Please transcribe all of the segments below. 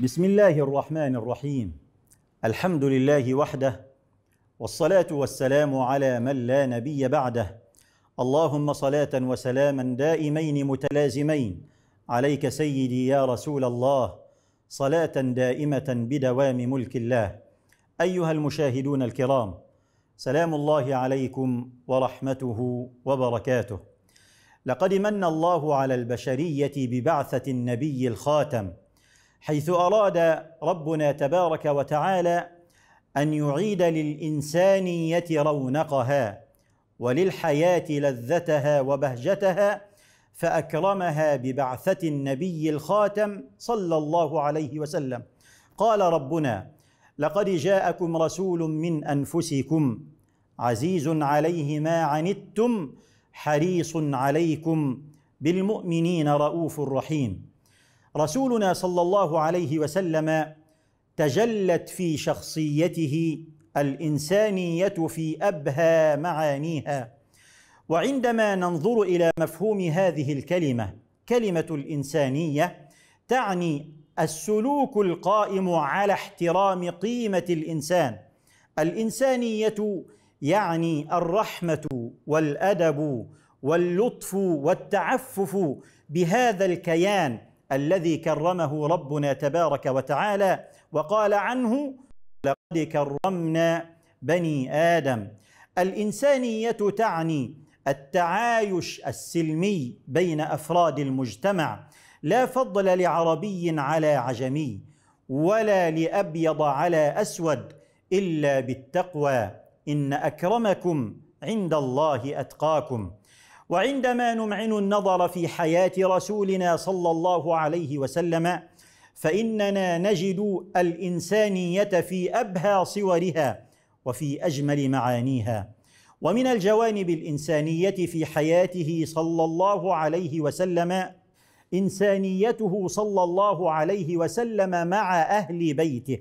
بسم الله الرحمن الرحيم الحمد لله وحده والصلاه والسلام على من لا نبي بعده اللهم صلاه وسلاما دائمين متلازمين عليك سيدي يا رسول الله صلاه دائمه بدوام ملك الله ايها المشاهدون الكرام سلام الله عليكم ورحمته وبركاته لقد من الله على البشريه ببعثه النبي الخاتم حيث أراد ربنا تبارك وتعالى أن يعيد للإنسانية رونقها وللحياة لذتها وبهجتها فأكرمها ببعثة النبي الخاتم صلى الله عليه وسلم قال ربنا لقد جاءكم رسول من أنفسكم عزيز عليه ما عنتم حريص عليكم بالمؤمنين رؤوف رحيم رسولنا صلى الله عليه وسلم تجلت في شخصيته الانسانيه في ابهى معانيها وعندما ننظر الى مفهوم هذه الكلمه كلمه الانسانيه تعني السلوك القائم على احترام قيمه الانسان الانسانيه يعني الرحمه والادب واللطف والتعفف بهذا الكيان الذي كرمه ربنا تبارك وتعالى وقال عنه لقد كرمنا بني ادم الانسانيه تعني التعايش السلمي بين افراد المجتمع لا فضل لعربي على عجمي ولا لابيض على اسود الا بالتقوى ان اكرمكم عند الله اتقاكم وعندما نمعن النظر في حياه رسولنا صلى الله عليه وسلم فاننا نجد الانسانيه في ابهى صورها وفي اجمل معانيها ومن الجوانب الانسانيه في حياته صلى الله عليه وسلم انسانيته صلى الله عليه وسلم مع اهل بيته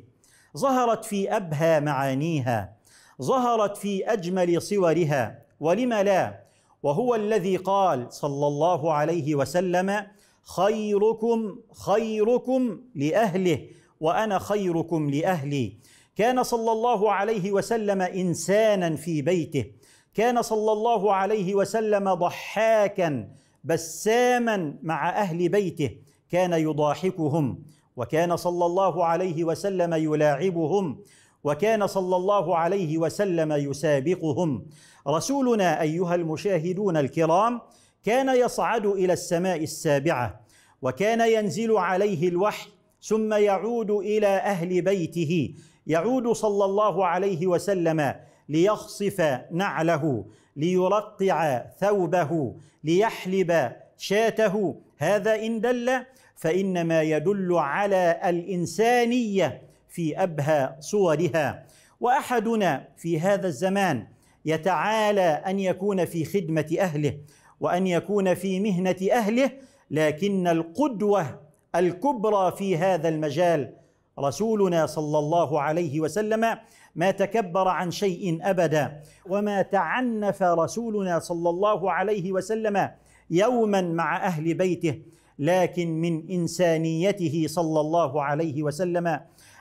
ظهرت في ابهى معانيها ظهرت في اجمل صورها ولم لا وهو الذي قال صلى الله عليه وسلم خيركم خيركم لاهله وانا خيركم لاهلي كان صلى الله عليه وسلم انسانا في بيته كان صلى الله عليه وسلم ضحاكا بساما مع اهل بيته كان يضاحكهم وكان صلى الله عليه وسلم يلاعبهم وكان صلى الله عليه وسلم يسابقهم رسولنا ايها المشاهدون الكرام كان يصعد الى السماء السابعه وكان ينزل عليه الوحي ثم يعود الى اهل بيته يعود صلى الله عليه وسلم ليخصف نعله ليرقع ثوبه ليحلب شاته هذا ان دل فانما يدل على الانسانيه في ابهى صورها واحدنا في هذا الزمان يتعالى ان يكون في خدمه اهله وان يكون في مهنه اهله لكن القدوه الكبرى في هذا المجال رسولنا صلى الله عليه وسلم ما تكبر عن شيء ابدا وما تعنف رسولنا صلى الله عليه وسلم يوما مع اهل بيته لكن من انسانيته صلى الله عليه وسلم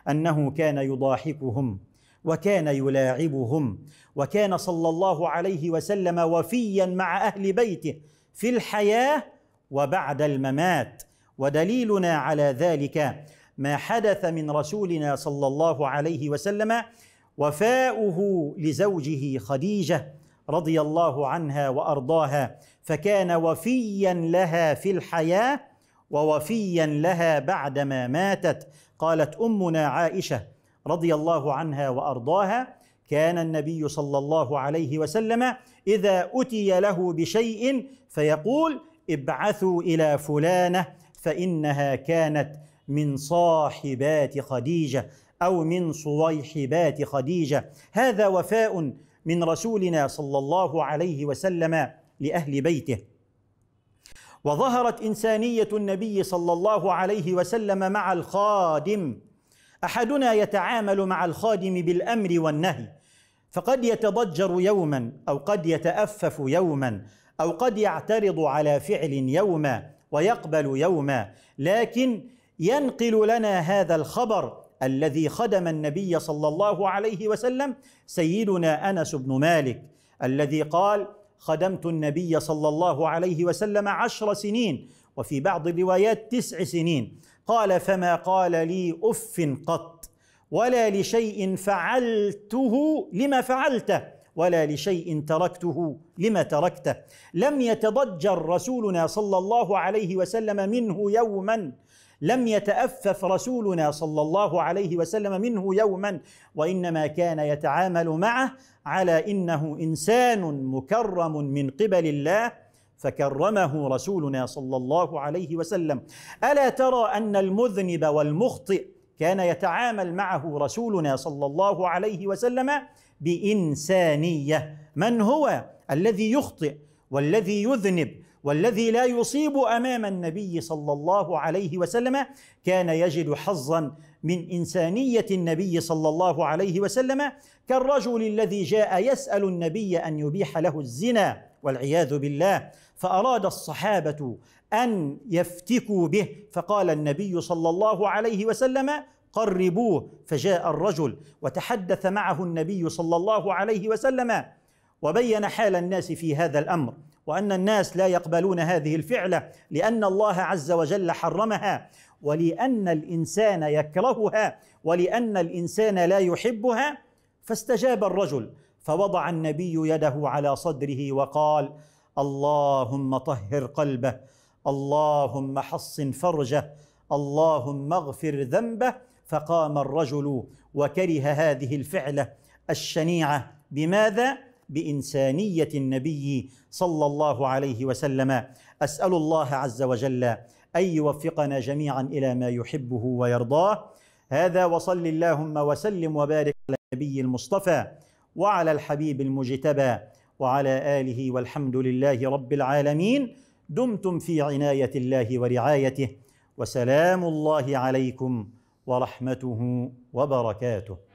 انه كان يضاحكهم وكان يلاعبهم وكان صلى الله عليه وسلم وفيا مع اهل بيته في الحياه وبعد الممات ودليلنا على ذلك ما حدث من رسولنا صلى الله عليه وسلم وفاؤه لزوجه خديجه رضي الله عنها وارضاها فكان وفيا لها في الحياه ووفيا لها بعدما ماتت قالت امنا عائشه رضي الله عنها وارضاها كان النبي صلى الله عليه وسلم اذا اتي له بشيء فيقول ابعثوا الى فلانه فانها كانت من صاحبات خديجه او من صويحبات خديجه هذا وفاء من رسولنا صلى الله عليه وسلم لاهل بيته وظهرت انسانيه النبي صلى الله عليه وسلم مع الخادم احدنا يتعامل مع الخادم بالامر والنهي فقد يتضجر يوما او قد يتافف يوما او قد يعترض على فعل يوما ويقبل يوما لكن ينقل لنا هذا الخبر الذي خدم النبي صلى الله عليه وسلم سيدنا انس بن مالك الذي قال خدمت النبي صلى الله عليه وسلم عشر سنين وفي بعض الروايات تسع سنين قال فما قال لي اف قط ولا لشيء فعلته لما فعلته ولا لشيء تركته لما تركته لم يتضجر رسولنا صلى الله عليه وسلم منه يوما لم يتأفف رسولنا صلى الله عليه وسلم منه يوما وإنما كان يتعامل معه على إنه إنسان مكرم من قبل الله فكرمه رسولنا صلى الله عليه وسلم ألا ترى أن المذنب والمخطئ كان يتعامل معه رسولنا صلى الله عليه وسلم بإنسانية من هو الذي يخطئ والذي يذنب والذي لا يصيب امام النبي صلى الله عليه وسلم كان يجد حظا من انسانيه النبي صلى الله عليه وسلم كالرجل الذي جاء يسال النبي ان يبيح له الزنا والعياذ بالله فاراد الصحابه ان يفتكوا به فقال النبي صلى الله عليه وسلم قربوه فجاء الرجل وتحدث معه النبي صلى الله عليه وسلم وبين حال الناس في هذا الامر وان الناس لا يقبلون هذه الفعله لان الله عز وجل حرمها ولان الانسان يكرهها ولان الانسان لا يحبها فاستجاب الرجل فوضع النبي يده على صدره وقال اللهم طهر قلبه اللهم حصن فرجه اللهم اغفر ذنبه فقام الرجل وكره هذه الفعله الشنيعه بماذا بانسانيه النبي صلى الله عليه وسلم اسال الله عز وجل ان يوفقنا جميعا الى ما يحبه ويرضاه هذا وصل اللهم وسلم وبارك على النبي المصطفى وعلى الحبيب المجتبى وعلى اله والحمد لله رب العالمين دمتم في عنايه الله ورعايته وسلام الله عليكم ورحمته وبركاته